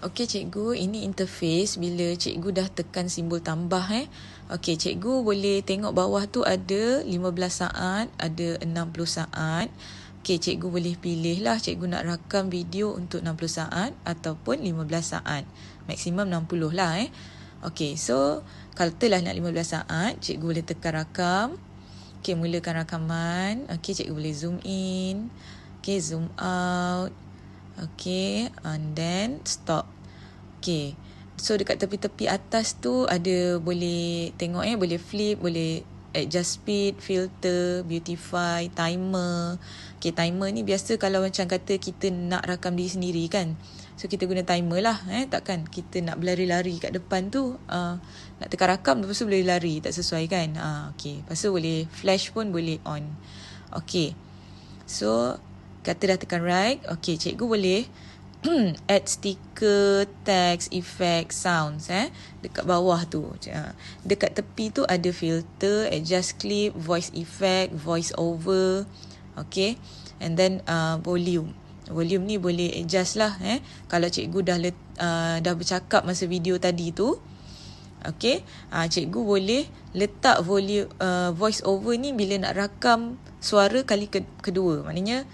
Okey cikgu, ini interface bila cikgu dah tekan simbol tambah eh. Okey cikgu boleh tengok bawah tu ada 15 saat, ada 60 saat. Okey cikgu boleh pilih lah cikgu nak rakam video untuk 60 saat ataupun 15 saat. Maksimum 60 lah eh. Okey so kalau telah nak 15 saat, cikgu boleh tekan rakam. Okey mulakan rakaman. Okey cikgu boleh zoom in. Okey zoom out. Okay, and then stop. Okay, so dekat tepi-tepi atas tu ada boleh tengok eh, boleh flip, boleh adjust speed, filter, beautify, timer. Okay, timer ni biasa kalau macam kata kita nak rakam diri sendiri kan. So, kita guna timer lah. Eh? Takkan kita nak berlari-lari kat depan tu. Uh, nak tekan rakam, lepas tu boleh lari. Tak sesuai kan? Uh, okay. Lepas tu boleh flash pun boleh on. Okay. So, Kata dah tekan right. Okay, cikgu boleh add sticker, text, effect, sounds eh. Dekat bawah tu. Ah. Dekat tepi tu ada filter, adjust clip, voice effect, voice over. Okay. And then uh, volume. Volume ni boleh adjust lah eh. Kalau cikgu dah let, uh, ah, dah bercakap masa video tadi tu. Okay. Uh, cikgu boleh letak volume, uh, voice over ni bila nak rakam suara kali kedua. Maknanya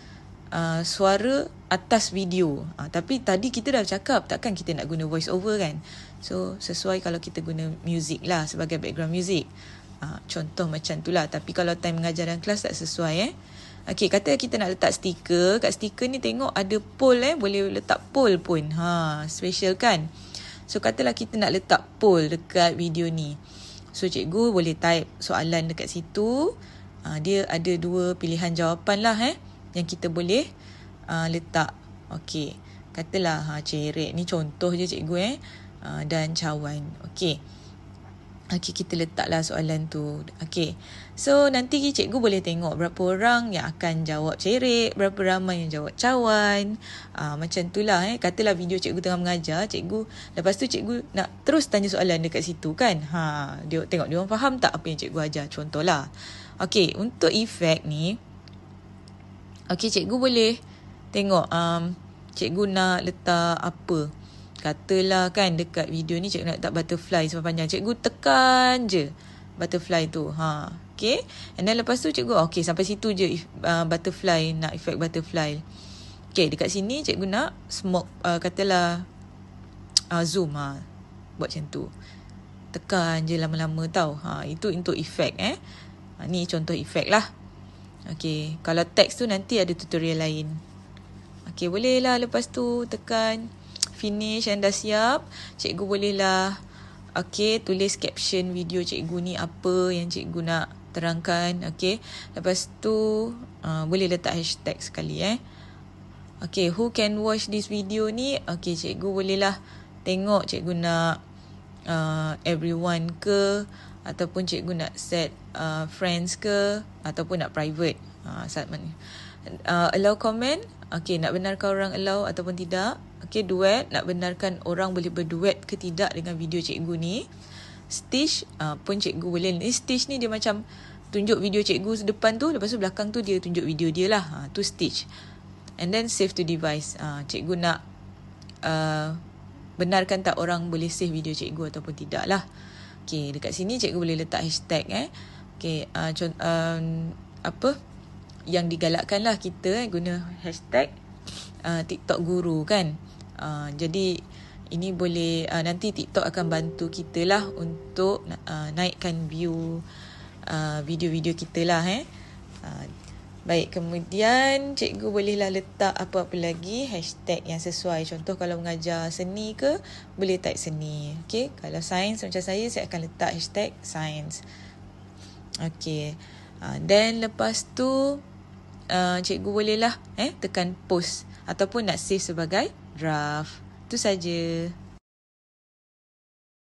uh, suara atas video. Uh, tapi tadi kita dah cakap takkan kita nak guna voice over kan. So sesuai kalau kita guna music lah sebagai background music. Uh, contoh macam tu lah. Tapi kalau time mengajar dalam kelas tak sesuai eh. Okay, kata kita nak letak stiker. Kat stiker ni tengok ada pole eh. Boleh letak pole pun. Ha, special kan? So, katalah kita nak letak pole dekat video ni. So, cikgu boleh type soalan dekat situ. Ah, dia ada dua pilihan jawapan lah eh yang kita boleh uh, letak. Okey. Katalah ha cerit ni contoh je cikgu eh uh, dan cawan. Okey. Okey kita letaklah soalan tu. Okey. So nanti cikgu boleh tengok berapa orang yang akan jawab cerit, berapa ramai yang jawab cawan. Uh, macam itulah eh. Katalah video cikgu tengah mengajar, cikgu lepas tu cikgu nak terus tanya soalan dekat situ kan. Ha, dia tengok dia orang faham tak apa yang cikgu ajar contohlah. Okey, untuk efek ni Okay cikgu boleh tengok um, cikgu nak letak apa. Katalah kan dekat video ni cikgu nak letak butterfly sebab panjang. Cikgu tekan je butterfly tu. Ha. Okay. And then lepas tu cikgu okay sampai situ je uh, butterfly nak effect butterfly. Okay dekat sini cikgu nak smoke uh, katalah uh, zoom ha. Buat macam tu. Tekan je lama-lama tau. Ha, itu untuk effect eh. Ha, ni contoh effect lah. Okay. Kalau text tu nanti ada tutorial lain. Okay. Bolehlah lepas tu tekan finish and dah siap. Cikgu bolehlah. Okay. Tulis caption video cikgu ni apa yang cikgu nak terangkan. Okay. Lepas tu uh, boleh letak hashtag sekali eh. Okay. Who can watch this video ni? Okay. Cikgu bolehlah tengok cikgu nak uh, everyone ke ataupun cikgu nak set uh, friends ke ataupun nak private uh, saat mana. Uh, allow comment. Okay, nak benarkan orang allow ataupun tidak. Okay, duet. Nak benarkan orang boleh berduet ke tidak dengan video cikgu ni. Stitch uh, pun cikgu boleh. Ni stitch ni dia macam tunjuk video cikgu depan tu. Lepas tu belakang tu dia tunjuk video dia lah. Uh, tu stitch. And then save to device. Uh, cikgu nak uh, benarkan tak orang boleh save video cikgu ataupun tidak lah. Okay, dekat sini cikgu boleh letak hashtag eh. Okay, uh, ah, con- um, apa yang digalakkan lah kita eh, guna hashtag uh, TikTok Guru kan. Uh, jadi ini boleh uh, nanti TikTok akan bantu kita lah untuk uh, naikkan view uh, video-video kita lah eh. Baik, kemudian cikgu bolehlah letak apa-apa lagi hashtag yang sesuai. Contoh kalau mengajar seni ke, boleh tag seni. Okay, kalau sains macam saya, saya akan letak hashtag sains. Okay, dan ah, lepas tu ah, cikgu bolehlah eh, tekan post ataupun nak save sebagai draft. Itu saja.